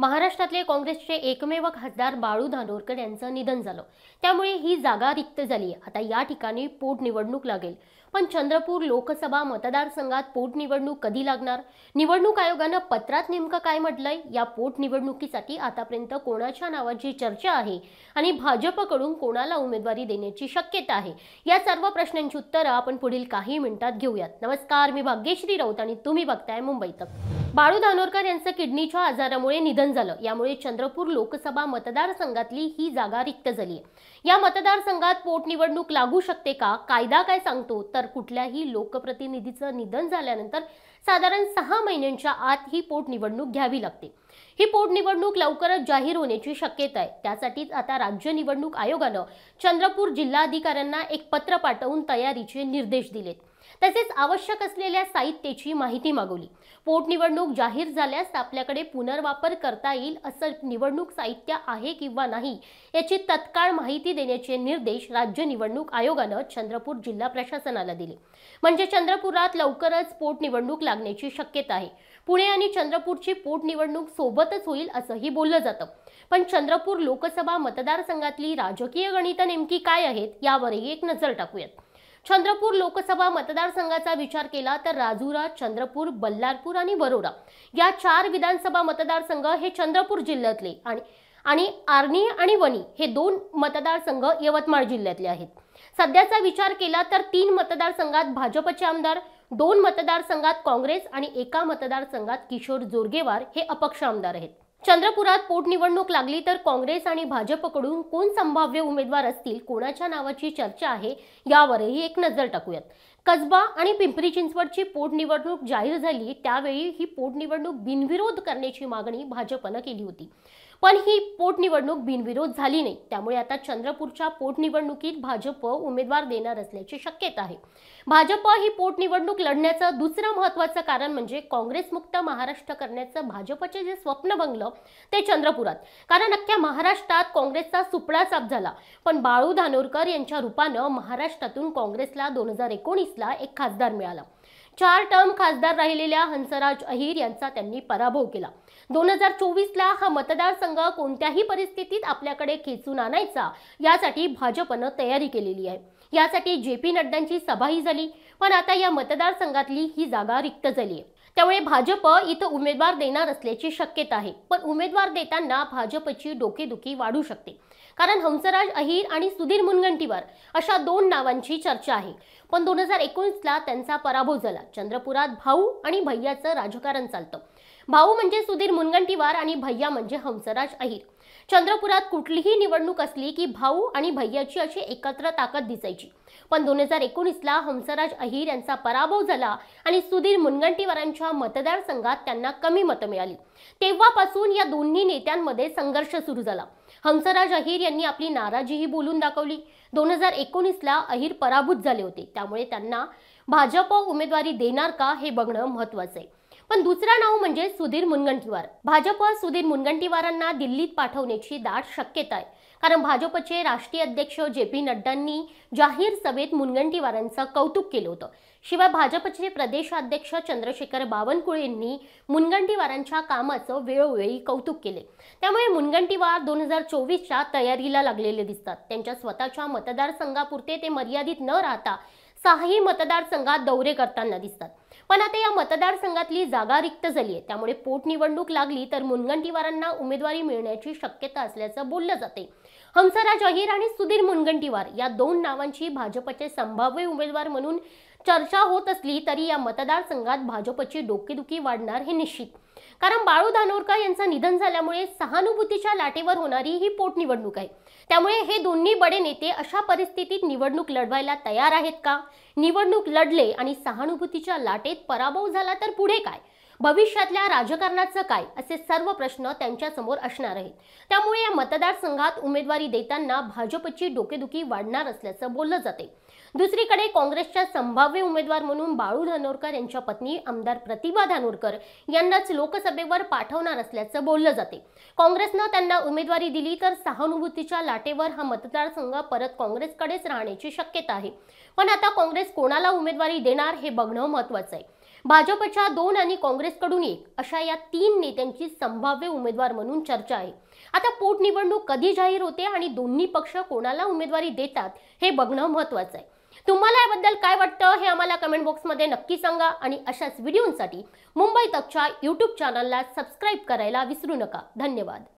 महाराष्ट्रातले काँग्रेसचे एकमेव खासदार बाळू धानोरकर यांचं निधन झालं त्यामुळे ही जागा रिक्त झाली आता या ठिकाणी पोटनिवडणूक लागेल पण चंद्रपूर लोकसभा मतदारसंघात पोटनिवडणूक कधी लागणार निवडणूक आयोगानं पत्रात नेमकं काय म्हटलंय या पोटनिवडणुकीसाठी आतापर्यंत कोणाच्या नावाची चर्चा आहे आणि भाजपकडून कोणाला उमेदवारी देण्याची शक्यता आहे या सर्व प्रश्नांची उत्तरं आपण पुढील काही मिनिटात घेऊयात नमस्कार मी भाग्यश्री राऊत आणि तुम्ही बघताय मुंबईत बाळू धानोरकर यांचं किडनीच्या आजारामुळे निधन निधन झालं यामुळे चंद्रपूर लोकसभा मतदारसंघातली ही जागा रिक्त झाली आहे या मतदारसंघात पोटनिवडणूक लागू शकते का कायदा काय सांगतो तर कुठल्याही लोकप्रतिनिधीचं निधन झाल्यानंतर साधारण सहा महिन्यांच्या आत ही पोटनिवडणूक घ्यावी लागते ही पोटनिवडणूक लवकरच जाहीर होण्याची शक्यता आहे त्यासाठीच आता राज्य निवडणूक आयोगानं चंद्रपूर जिल्हाधिकाऱ्यांना एक पत्र पाठवून तयारीचे निर्देश दिलेत तसेच आवश्यक असलेल्या साहित्याची माहिती मागवली पोटनिवडणूक जाहीर झाल्यास आपल्याकडे पुनर्वापर करता येईल असं निवडणूक साहित्य आहे किंवा नाही याची तत्काळ माहिती देण्याचे निर्देश राज्य निवडणूक आयोगानं चंद्रपूर जिल्हा प्रशासनाला दिले म्हणजे चंद्रपुरात लवकरच पोटनिवडणूक लागण्याची शक्यता आहे पुणे आणि चंद्रपूरची पोटनिवडणूक सोबतच होईल असंही बोललं जातं पण चंद्रपूर लोकसभा मतदारसंघातली राजकीय गणितं नेमकी काय आहेत यावरही एक नजर टाकूयात चंद्रपूर लोकसभा मतदारसंघाचा विचार केला तर राजुरा चंद्रपूर बल्लारपूर आणि बरोडा या चार विधानसभा मतदारसंघ हे चंद्रपूर जिल्ह्यातले आणि आणि आर्णी आणि वणी हे दोन मतदारसंघ यवतमाळ जिल्ह्यातले आहेत सध्याचा विचार केला तर तीन मतदारसंघात भाजपचे आमदार दोन मतदारसंघात काँग्रेस आणि एका मतदारसंघात किशोर जोरगेवार हे अपक्ष आमदार आहेत चंद्रपुरात पोटनिवडणूक लागली तर काँग्रेस आणि भाजपकडून कोण संभाव्य उमेदवार असतील कोणाच्या नावाची चर्चा आहे यावरही एक नजर टाकूयात कसबा आणि पिंपरी चिंचवडची पोटनिवडणूक जाहीर झाली त्यावेळी ही पोटनिवडणूक बिनविरोध करण्याची मागणी भाजपनं केली होती पण ही पोटनिवडणूक बिनविरोध झाली नाही त्यामुळे आता चंद्रपूरच्या पोटनिवडणुकीत भाजप उमेदवार देणार असल्याची शक्यता आहे भाजप ही पोटनिवडणूक लढण्याचं दुसरं महत्त्वाचं कारण म्हणजे काँग्रेसमुक्त महाराष्ट्र करण्याचं भाजपचे जे स्वप्न बंगलं ते चंद्रपुरात कारण अख्ख्या महाराष्ट्रात काँग्रेसचा सुपडा साप झाला पण बाळू धानोरकर यांच्या रूपानं महाराष्ट्रातून काँग्रेसला दोन हजार एकोणीसला एक खासदार मिळाला चार टर्म खासदार राहिलेल्या हंसराज अहिर यांचा त्यांनी पराभव केला दोन हजार चोवीसला हा मतदारसंघ कोणत्याही परिस्थितीत आपल्याकडे खेचून आणायचा यासाठी भाजपनं तयारी केलेली आहे यासाठी जे पी नड्डांची सभाही झाली पण आता या मतदारसंघातली ही जागा रिक्त झाली आहे त्यामुळे भाजप इथं उमेदवार देणार असल्याची शक्यता आहे पण उमेदवार देताना भाजपची डोकेदुखी वाढू शकते कारण हंसराज अहिर आणि सुधीर मुनगंटीवार अशा दोन नावांची चर्चा आहे पण दोन हजार एकोणीसला त्यांचा पराभव झाला चंद्रपुरात भाऊ आणि भैयाचं राजकारण चालतं भाऊ म्हणजे सुधीर मुनगंटीवार आणि भैया म्हणजे हंसराज अहिर चंद्रपुरात कुठलीही निवडणूक असली की भाऊ आणि भैयाची अशी एकत्र ताकद दिसायची पण दोन हजार एकोणीसला हंसराज अहिर यांचा पराभव झाला आणि सुधीर मुनगंटीवारांच्या मतदारसंघात त्यांना कमी मतं मिळाली तेव्हापासून या दोन्ही नेत्यांमध्ये संघर्ष सुरू झाला हंसराज अहिर यांनी आपली नाराजीही बोलून दाखवली दोन हजार एकोणीसला अहिर पराभूत झाले होते त्यामुळे त्यांना भाजप उमेदवारी देणार का हे बघणं महत्वाचं आहे पण दुसरा नाव म्हणजे सुधीर मुनगंटीवार भाजप सुधीर मुनगंटीवारांना दिल्लीत पाठवण्याची दाट शक्यता आहे कारण भाजपचे राष्ट्रीय अध्यक्ष जे पी नड्डांनी जाहीर सभेत मुनगंटीवारांचं कौतुक केलं होतं शिवाय भाजपचे प्रदेशाध्यक्ष चंद्रशेखर बावनकुळे यांनी मुनगंटीवारांच्या कामाचं वेळोवेळी कौतुक केले त्यामुळे मुनगंटीवार दोन हजार चोवीसच्या तयारीला लागलेले दिसतात त्यांच्या स्वतःच्या मतदारसंघापुरते ते मर्यादित न राहता सहाही मतदारसंघात दौरे करताना दिसतात पण आता या मतदारसंघातली जागा रिक्त झाली आहे त्यामुळे पोटनिवडणूक लागली तर मुनगंटीवारांना उमेदवारी मिळण्याची शक्यता असल्याचं बोललं जाते हंसराज अहिर आणि सुधीर मुनगंटीवार या दोन नावांची भाजपचे संभाव्य उमेदवार म्हणून चर्चा होत असली तरी या मतदारसंघात भाजपची डोकेदुखी वाढणार हे निश्चित कारण बाळू धानोरकर यांचं निधन झाल्यामुळे सहानुभूतीच्या लाटेवर होणारी ही पोटनिवडणूक आहे त्यामुळे हे दोन्ही बडे नेते अशा परिस्थितीत निवडणूक लढवायला तयार आहेत का निवडणूक लढले आणि सहानुभूतीच्या लाटेत पराभव झाला तर पुढे काय भविष्यातल्या राजकारणाचं काय असे सर्व प्रश्न त्यांच्यासमोर असणार आहेत त्यामुळे या मतदारसंघात उमेदवारी देताना भाजपची डोकेदुखी वाढणार असल्याचं बोललं जाते दुसरीकडे काँग्रेसच्या संभाव्य उमेदवार म्हणून बाळू धानोरकर यांच्या पत्नी आमदार प्रतिभा धानोरकर यांनाच लोकसभेवर पाठवणार असल्याचं बोललं जाते काँग्रेसनं त्यांना उमेदवारी दिली तर सहानुभूतीच्या लाटेवर हा मतदारसंघ परत काँग्रेसकडेच राहण्याची शक्यता आहे पण आता काँग्रेस कोणाला उमेदवारी देणार हे बघणं महत्वाचं आहे भाजपच्या दोन आणि काँग्रेसकडून एक अशा या तीन नेत्यांची संभाव्य उमेदवार म्हणून चर्चा आहे आता पोटनिवडणूक कधी जाहीर होते आणि दोन्ही पक्ष कोणाला उमेदवारी देतात हे बघणं महत्त्वाचं आहे तुम्हाला याबद्दल काय वाटतं हे आम्हाला कमेंट बॉक्समध्ये नक्की सांगा आणि अशाच व्हिडिओंसाठी मुंबई तकच्या यूट्यूब चॅनलला सबस्क्राईब करायला विसरू नका धन्यवाद